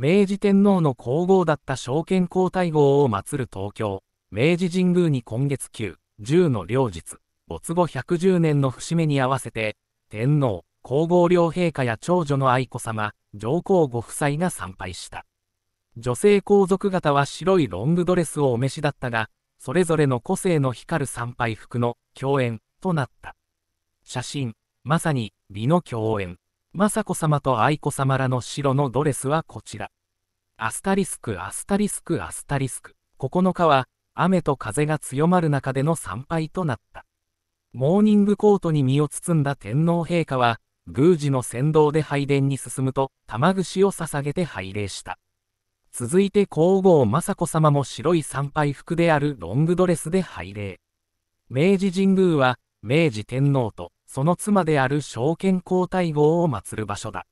明治天皇の皇后だった昭憲皇太后を祀る東京、明治神宮に今月9、10の両日、没後110年の節目に合わせて、天皇、皇后両陛下や長女の愛子さま、上皇ご夫妻が参拝した。女性皇族方は白いロングドレスをお召しだったが、それぞれの個性の光る参拝服の共演となった。写真、まさに美の共演。雅子さまと愛子さまらの白のドレスはこちら。アスタリスク、アスタリスク、アスタリスク。9日は、雨と風が強まる中での参拝となった。モーニングコートに身を包んだ天皇陛下は、宮司の先導で拝殿に進むと、玉串を捧げて拝礼した。続いて皇后雅子さまも白い参拝服であるロングドレスで拝礼。明治神宮は、明治天皇とその妻である証券皇太后を祀る場所だ。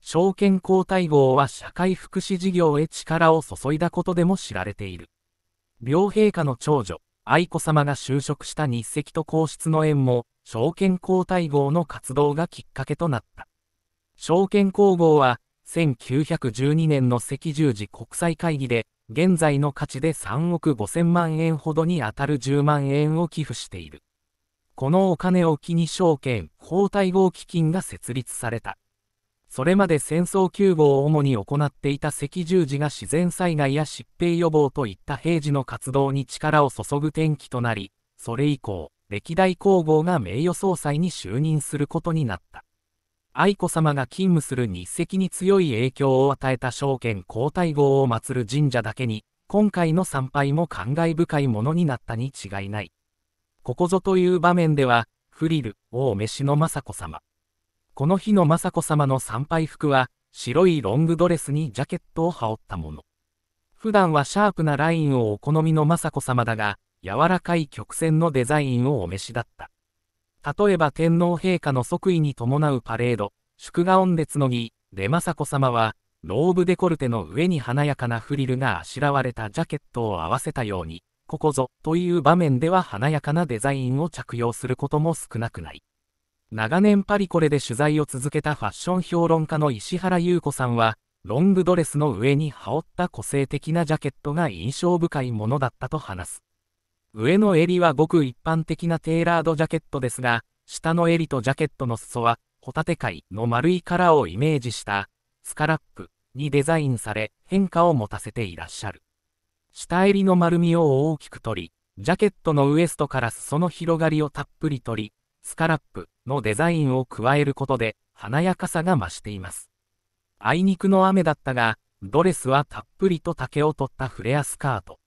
証券皇太后は社会福祉事業へ力を注いだことでも知られている。両陛下の長女、愛子さまが就職した日赤と皇室の縁も、証券皇太后の活動がきっかけとなった。証券皇后は、1912年の赤十字国際会議で、現在の価値で3億5000万円ほどにあたる10万円を寄付している。このお金を機に証券法対合基金が設立された。それまで戦争救護を主に行っていた赤十字が自然災害や疾病予防といった平時の活動に力を注ぐ転機となり、それ以降、歴代皇后が名誉総裁に就任することになった。愛子さまが勤務する日赤に強い影響を与えた証券皇太后を祀る神社だけに、今回の参拝も感慨深いものになったに違いない。ここぞという場面では、フリル、召飯の雅子様。この日の雅子様の参拝服は、白いロングドレスにジャケットを羽織ったもの。普段はシャープなラインをお好みの雅子様だが、柔らかい曲線のデザインをお召しだった。例えば天皇陛下の即位に伴うパレード、祝賀音で紡のぎ、で雅子様は、ローブデコルテの上に華やかなフリルがあしらわれたジャケットを合わせたように、ここぞという場面では華やかなデザインを着用することも少なくない。長年パリコレで取材を続けたファッション評論家の石原優子さんは、ロングドレスの上に羽織った個性的なジャケットが印象深いものだったと話す。上の襟はごく一般的なテーラードジャケットですが、下の襟とジャケットの裾は、ホタテ貝の丸い殻をイメージした、スカラップにデザインされ、変化を持たせていらっしゃる。下襟の丸みを大きく取り、ジャケットのウエストから裾の広がりをたっぷり取り、スカラップのデザインを加えることで華やかさが増しています。あいにくの雨だったが、ドレスはたっぷりと竹を取ったフレアスカート。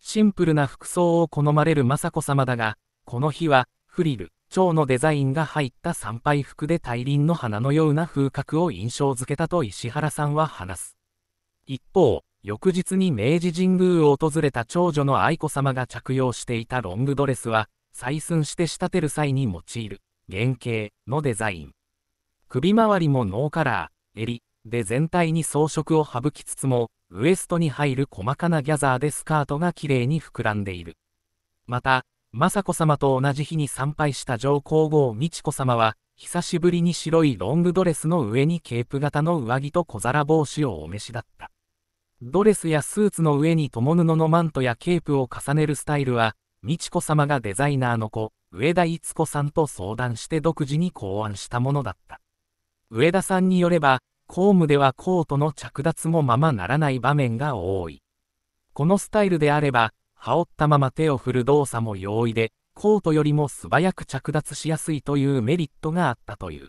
シンプルな服装を好まれる雅子さまだが、この日はフリル、蝶のデザインが入った参拝服で大輪の花のような風格を印象づけたと石原さんは話す。一方、翌日に明治神宮を訪れた長女の愛子さまが着用していたロングドレスは、採寸して仕立てる際に用いる、原型のデザイン。首周りもノーカラー、襟で全体に装飾を省きつつも、ウエストに入る細かなギャザーでスカートがきれいに膨らんでいる。また、雅子さまと同じ日に参拝した上皇后美智子さまは、久しぶりに白いロングドレスの上にケープ型の上着と小皿帽子をお召しだった。ドレスやスーツの上に共布のマントやケープを重ねるスタイルは、美智子さまがデザイナーの子、上田逸子さんと相談して独自に考案したものだった。上田さんによれば、公務ではコートの着脱もままならない場面が多い。このスタイルであれば、羽織ったまま手を振る動作も容易で、コートよりも素早く着脱しやすいというメリットがあったという。